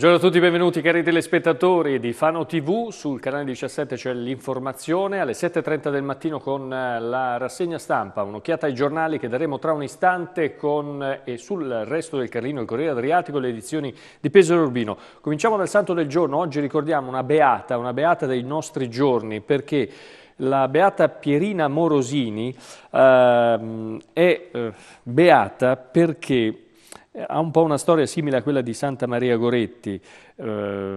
Buongiorno a tutti, benvenuti cari telespettatori di Fano TV, sul canale 17 c'è l'informazione, alle 7.30 del mattino con eh, la rassegna stampa, un'occhiata ai giornali che daremo tra un istante con eh, e sul resto del Carlino, il Corriere Adriatico le edizioni di Pesaro Urbino. Cominciamo dal santo del giorno, oggi ricordiamo una beata, una beata dei nostri giorni perché la beata Pierina Morosini ehm, eh, è beata perché eh, ha un po' una storia simile a quella di Santa Maria Goretti. Eh,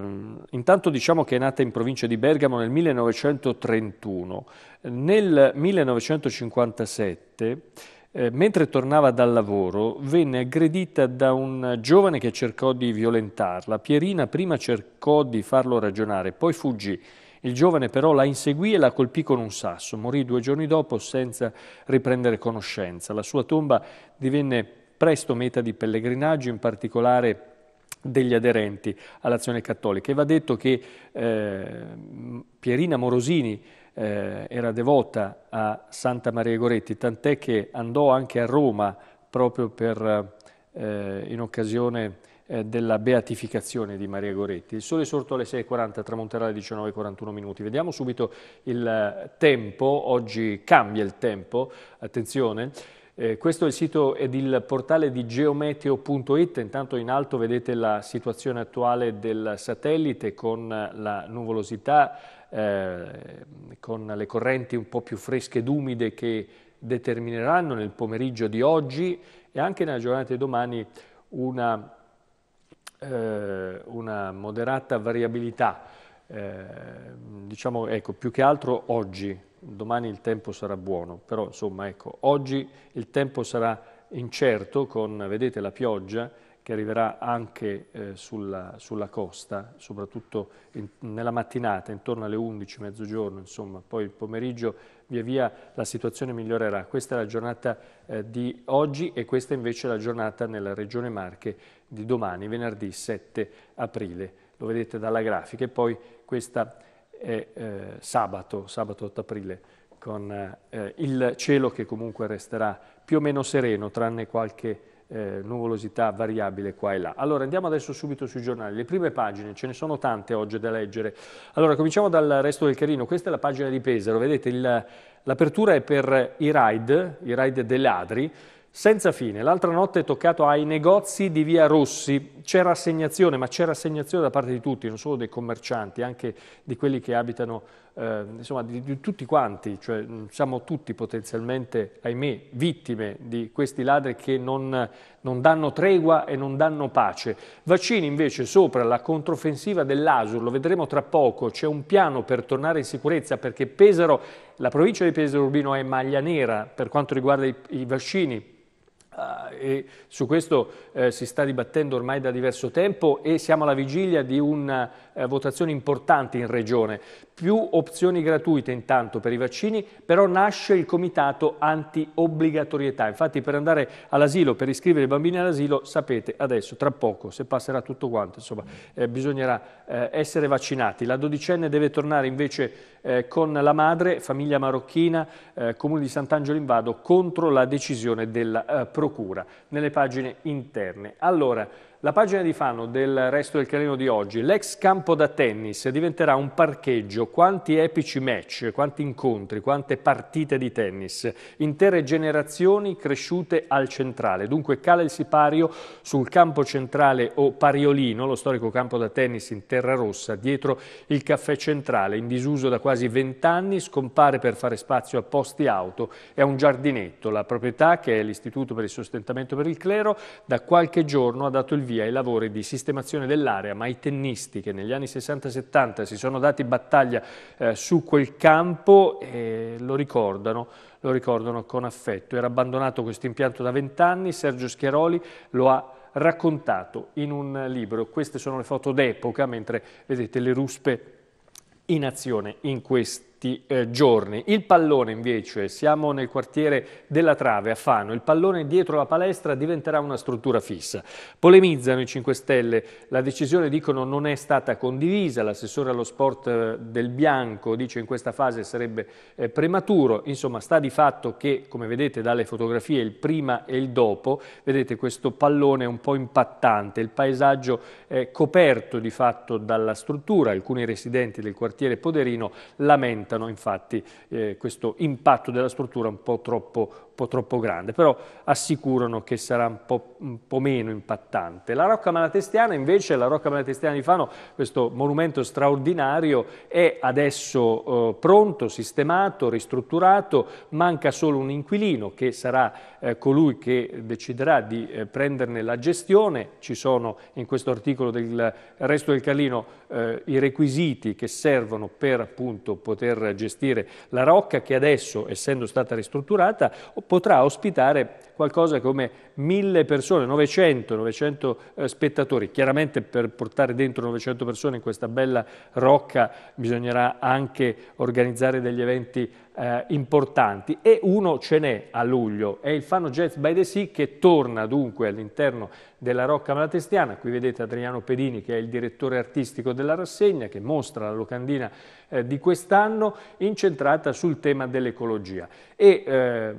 intanto diciamo che è nata in provincia di Bergamo nel 1931. Nel 1957, eh, mentre tornava dal lavoro, venne aggredita da un giovane che cercò di violentarla. Pierina prima cercò di farlo ragionare, poi fuggì. Il giovane però la inseguì e la colpì con un sasso. Morì due giorni dopo senza riprendere conoscenza. La sua tomba divenne presto meta di pellegrinaggio, in particolare degli aderenti all'azione cattolica. E va detto che eh, Pierina Morosini eh, era devota a Santa Maria Goretti, tant'è che andò anche a Roma proprio per, eh, in occasione eh, della beatificazione di Maria Goretti. Il sole è sorto alle 6.40, tramonterà alle 19.41 minuti. Vediamo subito il tempo, oggi cambia il tempo, attenzione, eh, questo è il sito ed il portale di geometeo.it, intanto in alto vedete la situazione attuale del satellite con la nuvolosità, eh, con le correnti un po' più fresche ed umide che determineranno nel pomeriggio di oggi e anche nella giornata di domani una, eh, una moderata variabilità, eh, diciamo ecco, più che altro oggi domani il tempo sarà buono, però insomma ecco, oggi il tempo sarà incerto con, vedete, la pioggia che arriverà anche eh, sulla, sulla, costa, soprattutto in, nella mattinata, intorno alle 11, mezzogiorno, insomma, poi il pomeriggio via via la situazione migliorerà. Questa è la giornata eh, di oggi e questa invece è la giornata nella regione Marche di domani, venerdì 7 aprile. Lo vedete dalla grafica e poi questa è eh, sabato, sabato 8 aprile, con eh, il cielo che comunque resterà più o meno sereno, tranne qualche eh, nuvolosità variabile qua e là. Allora andiamo adesso subito sui giornali, le prime pagine, ce ne sono tante oggi da leggere. Allora cominciamo dal resto del carino, questa è la pagina di Pesaro, vedete l'apertura è per i raid, i raid dei ladri, senza fine, l'altra notte è toccato ai negozi di via Rossi, c'è rassegnazione, ma c'è rassegnazione da parte di tutti, non solo dei commercianti, anche di quelli che abitano, eh, insomma di, di, tutti quanti, cioè mm, siamo tutti potenzialmente, ahimè, vittime di questi ladri che non, non danno tregua e non danno pace. Vaccini invece sopra la controffensiva dell'Asur, lo vedremo tra poco, c'è un piano per tornare in sicurezza perché Pesaro, la provincia di Pesaro Urbino è maglia nera per quanto riguarda i, i vaccini, Uh, e su questo uh, si sta dibattendo ormai da diverso tempo e siamo alla vigilia di una uh, eh, votazione importante in Regione. Più opzioni gratuite intanto per i vaccini, però nasce il comitato anti-obbligatorietà. Infatti per andare all'asilo, per iscrivere i bambini all'asilo, sapete adesso, tra poco, se passerà tutto quanto, insomma, eh, bisognerà eh, essere vaccinati. La dodicenne deve tornare invece eh, con la madre, famiglia marocchina, eh, comune di Sant'Angelo in Vado, contro la decisione della eh, procura nelle pagine interne. Allora, la pagina di Fano del resto del carino di oggi, l'ex campo da tennis diventerà un parcheggio, quanti epici match, quanti incontri, quante partite di tennis, intere generazioni cresciute al centrale, dunque cala il sipario sul campo centrale o Pariolino, lo storico campo da tennis in terra rossa, dietro il caffè centrale, in disuso da quasi vent'anni, scompare per fare spazio a posti auto e a un giardinetto, la proprietà che è l'Istituto per il Sostentamento per il Clero da qualche giorno ha dato il via via i lavori di sistemazione dell'area, ma i tennisti che negli anni 60 70 si sono dati battaglia eh, su quel campo eh, lo ricordano lo ricordano con affetto. Era abbandonato questo impianto da vent'anni, Sergio Schiaroli lo ha raccontato in un libro. Queste sono le foto d'epoca, mentre vedete le ruspe in azione in questo questi eh, giorni. Il pallone invece, siamo nel quartiere della Trave a Fano, il pallone dietro la palestra diventerà una struttura fissa. Polemizzano i 5 Stelle, la decisione dicono non è stata condivisa, l'assessore allo sport eh, del Bianco dice in questa fase sarebbe eh, prematuro, insomma sta di fatto che come vedete dalle fotografie il prima e il dopo, vedete questo pallone un po' impattante, il paesaggio è coperto di fatto dalla struttura, alcuni residenti del quartiere Poderino lamentano accertano infatti eh, questo impatto della struttura un po' troppo po' troppo grande, però assicurano che sarà un po', un po', meno impattante. La Rocca Malatestiana invece, la Rocca Malatestiana di Fano, questo monumento straordinario, è adesso eh, pronto, sistemato, ristrutturato, manca solo un inquilino che sarà eh, colui che deciderà di eh, prenderne la gestione, ci sono in questo articolo del resto del Calino eh, i requisiti che servono per appunto poter gestire la Rocca che adesso, essendo stata ristrutturata, potrà ospitare qualcosa come mille persone, 900, 900 eh, spettatori. Chiaramente per portare dentro 900 persone in questa bella rocca bisognerà anche organizzare degli eventi eh, importanti e uno ce n'è a luglio, è il Fano Jazz by the Sea che torna dunque all'interno della Rocca Malatestiana, qui vedete Adriano Pedini che è il direttore artistico della rassegna che mostra la locandina eh, di quest'anno incentrata sul tema dell'ecologia e eh,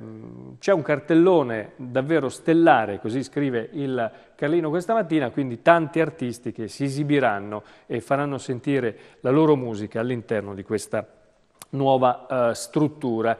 c'è un cartellone davvero stellare, così scrive il Carlino questa mattina, quindi tanti artisti che si esibiranno e faranno sentire la loro musica all'interno di questa nuova eh, struttura.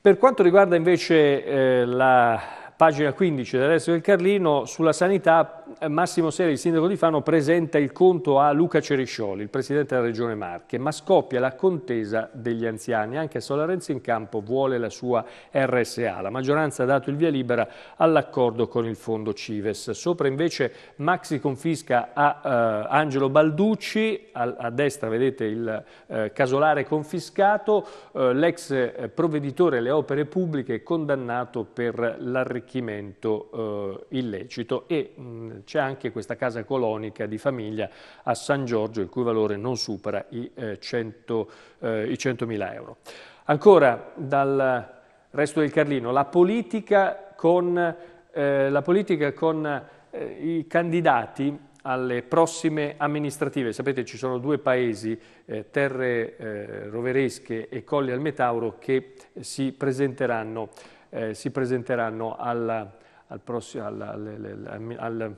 Per quanto riguarda invece eh, la pagina 15 del resto del Carlino, sulla sanità eh, Massimo Sera, il sindaco di Fano, presenta il conto a Luca Ceriscioli, il presidente della regione Marche, ma scoppia la contesa degli anziani. Anche Solarenzi in campo vuole la sua RSA. La maggioranza ha dato il via libera all'accordo con il fondo Cives. Sopra invece Maxi confisca a eh, Angelo Balducci, a, a, destra vedete il eh, casolare confiscato, eh, l'ex eh, provveditore alle opere pubbliche condannato per l'arricchimento eh, illecito e mh, c'è anche questa casa colonica di famiglia a San Giorgio, il cui valore non supera i, eh, 100, eh, i 100.000 euro. Ancora dal resto del Carlino, la politica con, eh, la politica con eh, i candidati alle prossime amministrative. Sapete ci sono due paesi, eh, Terre eh, Roveresche e Colli al Metauro, che si presenteranno, eh, si presenteranno alla, al prossimo, al, al,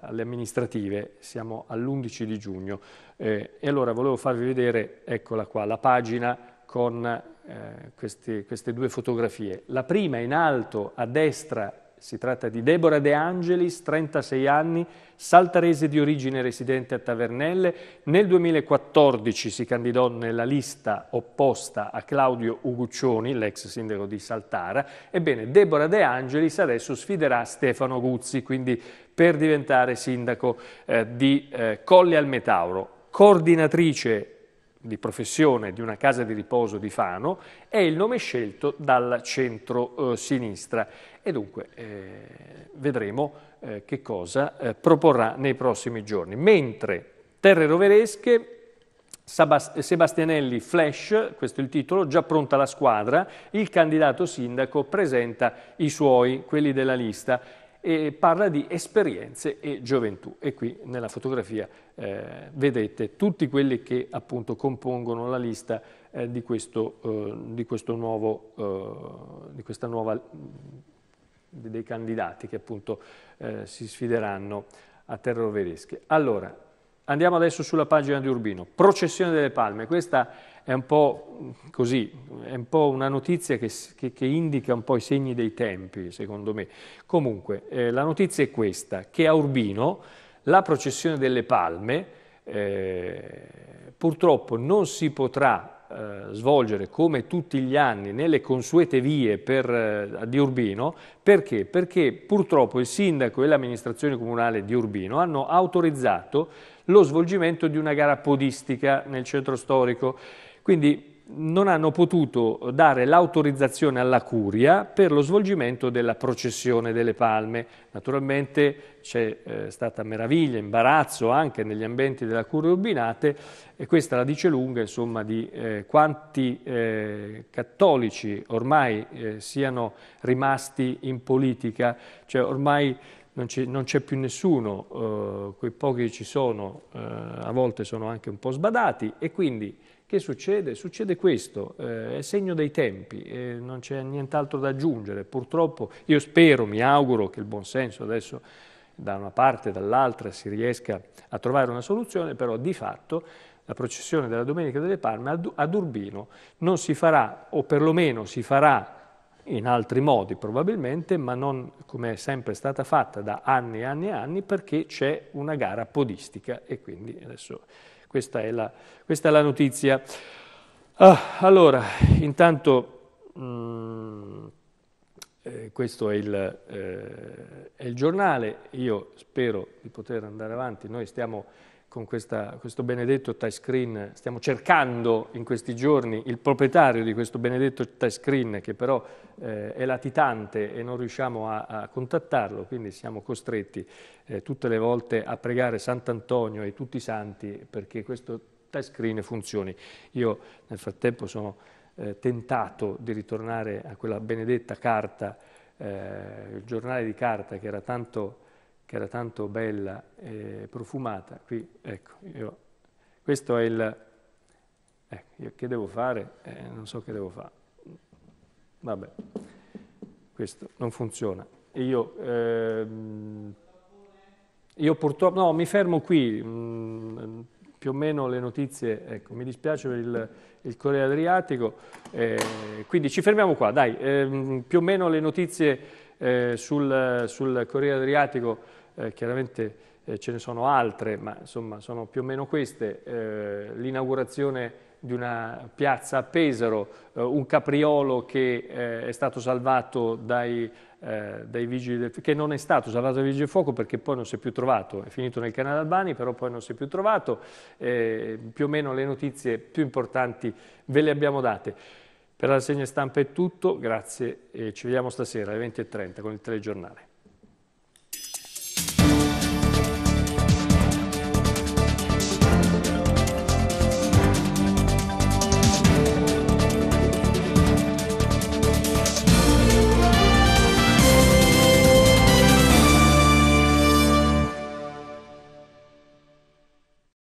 alle amministrative, siamo all'11 di giugno. Eh, e allora volevo farvi vedere, eccola qua, la pagina con eh, queste, queste due fotografie. La prima in alto a destra si tratta di Deborah De Angelis, 36 anni, saltarese di origine residente a Tavernelle. Nel 2014 si candidò nella lista opposta a Claudio Uguccioni, l'ex sindaco di Saltara. Ebbene, Deborah De Angelis adesso sfiderà Stefano Guzzi, quindi per diventare sindaco eh, di eh, Colle al Metauro. Coordinatrice di professione di una casa di riposo di Fano è il nome scelto dal centro-sinistra. Eh, e dunque eh, vedremo eh, che cosa eh, proporrà nei prossimi giorni. Mentre Terre Roveresche, Sabast Sebastianelli Flash, questo è il titolo, già pronta la squadra, il candidato sindaco presenta i suoi, quelli della lista, e parla di esperienze e gioventù. E qui nella fotografia eh, vedete tutti quelli che appunto compongono la lista eh, di, questo, eh, di, questo nuovo, di questa nuova dei candidati che appunto eh, si sfideranno a Terre Roveresche. Allora, andiamo adesso sulla pagina di Urbino. Processione delle palme, questa è un po' così, è un po' una notizia che, che, che indica un po' i segni dei tempi, secondo me. Comunque, eh, la notizia è questa, che a Urbino la processione delle palme eh, purtroppo non si potrà eh, svolgere come tutti gli anni nelle consuete vie per, eh, di Urbino, perché? Perché purtroppo il sindaco e l'amministrazione comunale di Urbino hanno autorizzato lo svolgimento di una gara podistica nel centro storico. Quindi non hanno potuto dare l'autorizzazione alla curia per lo svolgimento della processione delle palme. Naturalmente c'è eh, stata meraviglia, imbarazzo anche negli ambienti della curia urbinate e questa la dice lunga insomma, di eh, quanti eh, cattolici ormai eh, siano rimasti in politica, cioè ormai non c'è, più nessuno, eh, quei pochi che ci sono eh, a volte sono anche un po' sbadati e quindi che succede? Succede questo, eh, è segno dei tempi, eh, non c'è nient'altro da aggiungere. Purtroppo io spero, mi auguro che il buonsenso adesso da una parte e dall'altra si riesca a trovare una soluzione, però di fatto la processione della Domenica delle Palme ad Urbino non si farà, o perlomeno si farà in altri modi probabilmente, ma non come è sempre stata fatta da anni e anni e anni, perché c'è una gara podistica e quindi adesso questa è la, questa è la notizia. Ah, allora, intanto mh, mm, eh, questo è il, eh, è il giornale, io spero di poter andare avanti, noi stiamo con questa, questo benedetto touchscreen, stiamo cercando in questi giorni il proprietario di questo benedetto touchscreen che però eh, è latitante e non riusciamo a, a contattarlo, quindi siamo costretti eh, tutte le volte a pregare Sant'Antonio e tutti i santi perché questo touchscreen funzioni. Io nel frattempo sono eh, tentato di ritornare a quella benedetta carta, eh, il giornale di carta che era tanto che era tanto bella e profumata, qui, ecco, io, questo è il, ecco, io che devo fare? Eh, non so che devo fare, vabbè, questo non funziona. Io, ehm, io purtroppo, no, mi fermo qui, mh, mm, più o meno le notizie, ecco, mi dispiace per il, il Corriere Adriatico, eh, quindi ci fermiamo qua, dai, ehm, più o meno le notizie eh, sul, sul Corriere Adriatico eh, chiaramente eh, ce ne sono altre, ma insomma sono più o meno queste, eh, l'inaugurazione di una piazza a Pesaro, eh, un capriolo che eh, è stato salvato dai, eh, dai vigili del fuoco, che non è stato salvato dai vigili del fuoco perché poi non si è più trovato, è finito nel canale Albani, però poi non si è più trovato, più o meno le notizie più importanti ve le abbiamo date. Per la segna stampa è tutto, grazie e ci vediamo stasera alle 20.30 con il telegiornale.